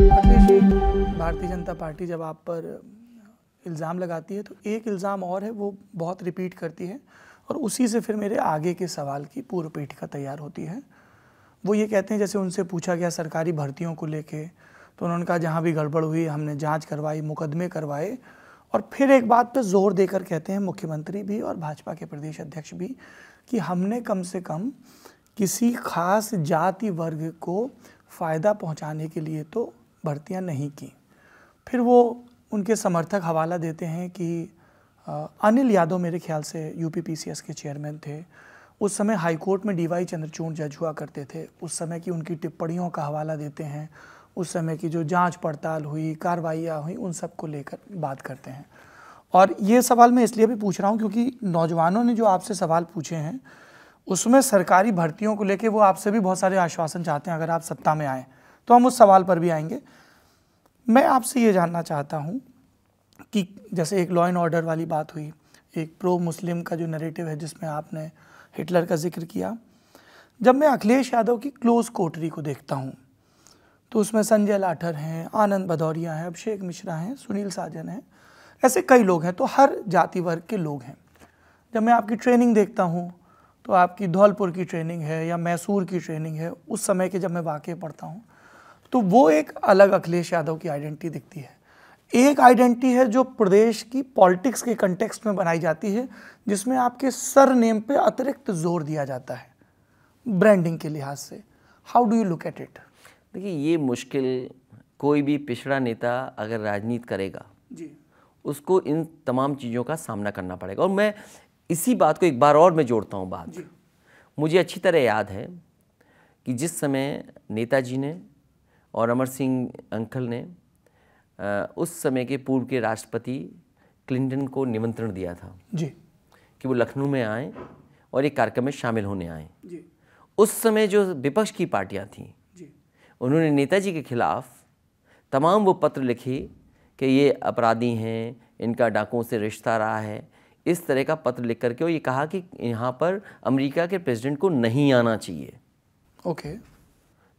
भारतीय जनता पार्टी जब आप पर इल्ज़ाम लगाती है तो एक इल्ज़ाम और है वो बहुत रिपीट करती है और उसी से फिर मेरे आगे के सवाल की पूर्व पीठिका तैयार होती है वो ये कहते हैं जैसे उनसे पूछा गया सरकारी भर्तियों को लेके तो उन्होंने कहा जहाँ भी गड़बड़ हुई हमने जांच करवाई मुकदमे करवाए और फिर एक बात पर जोर देकर कहते हैं मुख्यमंत्री भी और भाजपा के प्रदेश अध्यक्ष भी कि हमने कम से कम किसी खास जाति वर्ग को फ़ायदा पहुंचाने के लिए तो भर्तियां नहीं की फिर वो उनके समर्थक हवाला देते हैं कि अनिल यादव मेरे ख्याल से एस के चेयरमैन थे उस समय हाईकोर्ट में डीवाई चंद्रचूड़ जज हुआ करते थे उस समय की उनकी टिप्पणियों का हवाला देते हैं उस समय की जो जांच पड़ताल हुई कार्रवाइयाँ हुई उन सब को लेकर बात करते हैं और ये सवाल मैं इसलिए भी पूछ रहा हूँ क्योंकि नौजवानों ने जो आपसे सवाल पूछे हैं उसमें सरकारी भर्तियों को लेकर वो आपसे भी बहुत सारे आश्वासन चाहते हैं अगर आप सत्ता में आएँ तो हम उस सवाल पर भी आएंगे मैं आपसे ये जानना चाहता हूँ कि जैसे एक लॉ एंड ऑर्डर वाली बात हुई एक प्रो मुस्लिम का जो नरेटिव है जिसमें आपने हिटलर का जिक्र किया जब मैं अखिलेश यादव की क्लोज कोटरी को देखता हूँ तो उसमें संजय लाठर हैं आनंद भदौरिया हैं अभिषेक मिश्रा हैं सुनील साजन हैं ऐसे कई लोग हैं तो हर जाति वर्ग के लोग हैं जब मैं आपकी ट्रेनिंग देखता हूँ तो आपकी धौलपुर की ट्रेनिंग है या मैसूर की ट्रेनिंग है उस समय के जब मैं वाक्य पढ़ता हूँ तो वो एक अलग अखिलेश यादव की आइडेंटिटी दिखती है एक आइडेंटिटी है जो प्रदेश की पॉलिटिक्स के कंटेक्स्ट में बनाई जाती है जिसमें आपके सर नेम पे अतिरिक्त जोर दिया जाता है ब्रांडिंग के लिहाज से how do you look at it देखिए ये मुश्किल कोई भी पिछड़ा नेता अगर राजनीति करेगा जी उसको इन तमाम चीज़ों का सामना करना पड़ेगा और मैं इसी बात को एक बार और मैं जोड़ता हूँ बात मुझे अच्छी तरह याद है कि जिस समय नेताजी ने और अमर सिंह अंकल ने उस समय के पूर्व के राष्ट्रपति क्लिंटन को निमंत्रण दिया था जी कि वो लखनऊ में आए और एक कार्यक्रम में शामिल होने आए जी उस समय जो विपक्ष की पार्टियां थीं उन्होंने नेताजी के खिलाफ तमाम वो पत्र लिखे कि ये अपराधी हैं इनका डाकुओं से रिश्ता रहा है इस तरह का पत्र लिख करके वो ये कहा कि यहाँ पर अमेरिका के प्रेसिडेंट को नहीं आना चाहिए ओके okay.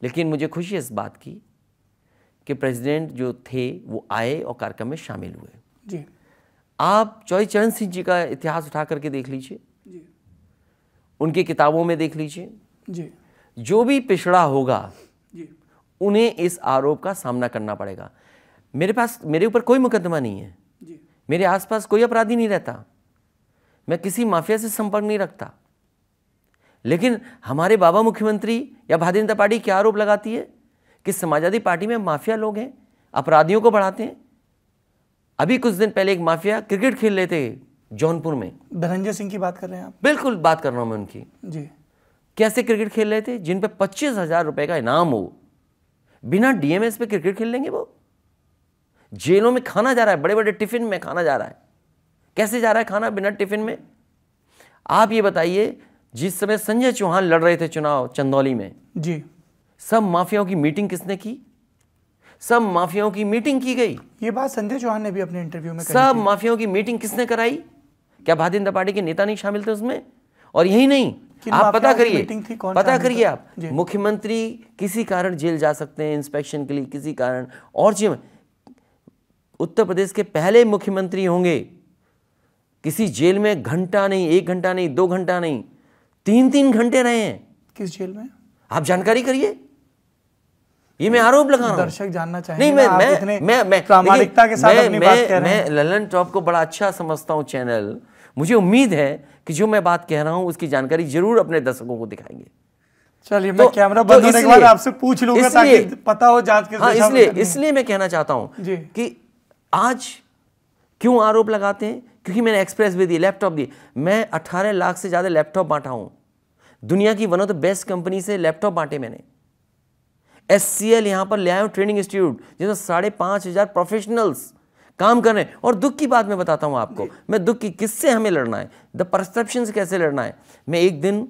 लेकिन मुझे खुशी इस बात की कि प्रेसिडेंट जो थे वो आए और कार्यक्रम में शामिल हुए जी आप चौधरी चरण सिंह जी का इतिहास उठा करके देख लीजिए जी उनकी किताबों में देख लीजिए जी जो भी पिछड़ा होगा जी उन्हें इस आरोप का सामना करना पड़ेगा मेरे पास मेरे ऊपर कोई मुकदमा नहीं है जी मेरे आसपास कोई अपराधी नहीं रहता मैं किसी माफिया से संपर्क नहीं रखता लेकिन हमारे बाबा मुख्यमंत्री या भारतीय जनता पार्टी क्या आरोप लगाती है कि समाजवादी पार्टी में माफिया लोग हैं अपराधियों को बढ़ाते हैं अभी कुछ दिन पहले एक माफिया क्रिकेट खेल रहे थे जौनपुर में धनंजय सिंह की बात कर रहे हैं आप बिल्कुल बात कर रहा हूं मैं उनकी जी कैसे क्रिकेट खेल रहे थे जिन पर पच्चीस हजार रुपए का इनाम हो बिना डीएमएस पे क्रिकेट खेल लेंगे वो जेलों में खाना जा रहा है बड़े बड़े टिफिन में खाना जा रहा है कैसे जा रहा है खाना बिना टिफिन में आप ये बताइए जिस समय संजय चौहान लड़ रहे थे चुनाव चंदौली में जी सब माफियाओं की मीटिंग किसने की सब माफियाओं की मीटिंग की गई ये बात संजय चौहान ने भी अपने इंटरव्यू में सब माफियाओं की मीटिंग किसने कराई क्या भारतीय जनता पार्टी के नेता नहीं शामिल थे उसमें और यही नहीं आप पता करिए पता करिए आप मुख्यमंत्री किसी कारण जेल जा सकते हैं इंस्पेक्शन के लिए किसी कारण और जी उत्तर प्रदेश के पहले मुख्यमंत्री होंगे किसी जेल में घंटा नहीं एक घंटा नहीं दो घंटा नहीं तीन तीन घंटे रहे हैं किस जेल में आप जानकारी करिए ये मैं आरोप लगा रहा हूँ दर्शक जानना चाहिए नहीं मैं मैं मैं मैं प्रामाणिकता के साथ अपनी बात कह रहे हैं ललन टॉप को बड़ा अच्छा समझता हूं चैनल मुझे उम्मीद है कि जो मैं बात कह रहा हूं उसकी जानकारी जरूर अपने दर्शकों को दिखाएंगे चलिए तो, मैं कैमरा बंद तो होने के बाद आपसे पूछ लूंगा ताकि पता हो जांच के हाँ, इसलिए इसलिए मैं कहना चाहता हूं कि आज क्यों आरोप लगाते हैं क्योंकि मैंने एक्सप्रेस भी दी लैपटॉप दी मैं 18 लाख से ज्यादा लैपटॉप बांटा हूं दुनिया की one of the best company से लैपटॉप बांटे मैंने एस सी एल यहां पर ले आया हूँ ट्रेनिंग इंस्टीट्यूट जिसमें साढ़े पांच हज़ार प्रोफेशनल्स काम कर रहे हैं और दुख की बात मैं बताता हूं आपको मैं दुख की किससे हमें लड़ना है द परसेप्शन से कैसे लड़ना है मैं एक दिन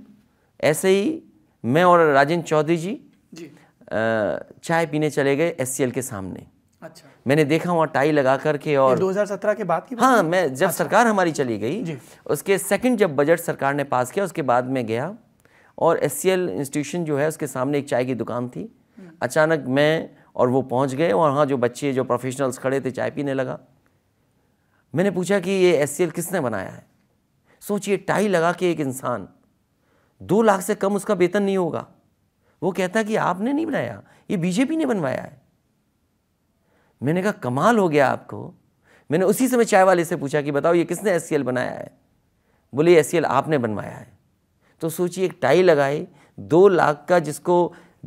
ऐसे ही मैं और राजेंद्र चौधरी जी, जी। चाय पीने चले गए एस के सामने अच्छा मैंने देखा वहाँ टाई लगा करके और 2017 के बाद की बात हाँ मैं जब अच्छा। सरकार हमारी चली गई उसके सेकंड जब बजट सरकार ने पास किया उसके बाद मैं गया और एस इंस्टीट्यूशन जो है उसके सामने एक चाय की दुकान थी अचानक मैं और वो पहुंच गए और वहाँ जो बच्चे जो प्रोफेशनल्स खड़े थे चाय पीने लगा मैंने पूछा कि ये एस किसने बनाया है सोचिए टाई लगा के एक इंसान दो लाख से कम उसका वेतन नहीं होगा वो कहता कि आपने नहीं बनाया ये बीजेपी ने बनवाया है मैंने कहा कमाल हो गया आपको मैंने उसी समय चाय वाले से पूछा कि बताओ ये किसने एस बनाया है बोले एस आपने बनवाया है तो सोचिए एक टाई लगाए दो लाख का जिसको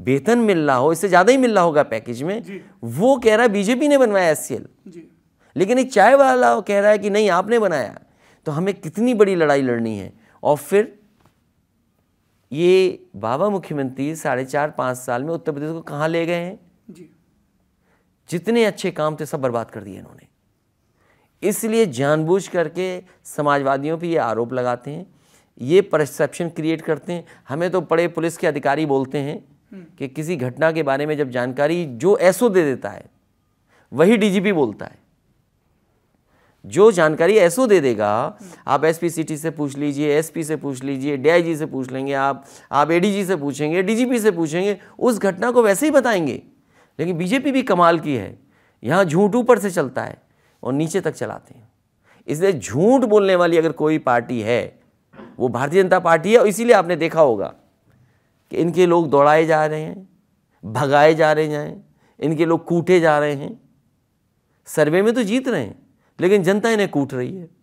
वेतन मिल रहा हो इससे ज़्यादा ही मिल रहा होगा पैकेज में वो कह रहा है बीजेपी ने बनवाया एस लेकिन एक चाय वाला कह रहा है कि नहीं आपने बनाया तो हमें कितनी बड़ी लड़ाई लड़नी है और फिर ये बाबा मुख्यमंत्री साढ़े चार पांच साल में उत्तर प्रदेश को कहा ले गए हैं जी। जितने अच्छे काम थे सब बर्बाद कर दिए इन्होंने इसलिए जानबूझ करके समाजवादियों पर ये आरोप लगाते हैं ये परसेप्शन क्रिएट करते हैं हमें तो बड़े पुलिस के अधिकारी बोलते हैं हम्म। कि किसी घटना के बारे में जब जानकारी जो एसओ दे देता है वही डीजीपी बोलता है जो जानकारी एसओ दे देगा हम्म। आप एसपी सिटी से पूछ लीजिए एसपी से पूछ लीजिए डीआईजी से पूछ लेंगे आप आप एडीजी से पूछेंगे डीजीपी से पूछेंगे उस घटना को वैसे ही बताएंगे लेकिन बीजेपी भी कमाल की है यहाँ झूठ ऊपर से चलता है और नीचे तक चलाते हैं इसलिए झूठ बोलने वाली अगर कोई पार्टी है वो भारतीय जनता पार्टी है और इसीलिए आपने देखा होगा कि इनके लोग दौड़ाए जा रहे हैं भगाए जा रहे हैं इनके लोग कूटे जा रहे हैं सर्वे में तो जीत रहे हैं लेकिन जनता इन्हें कूट रही है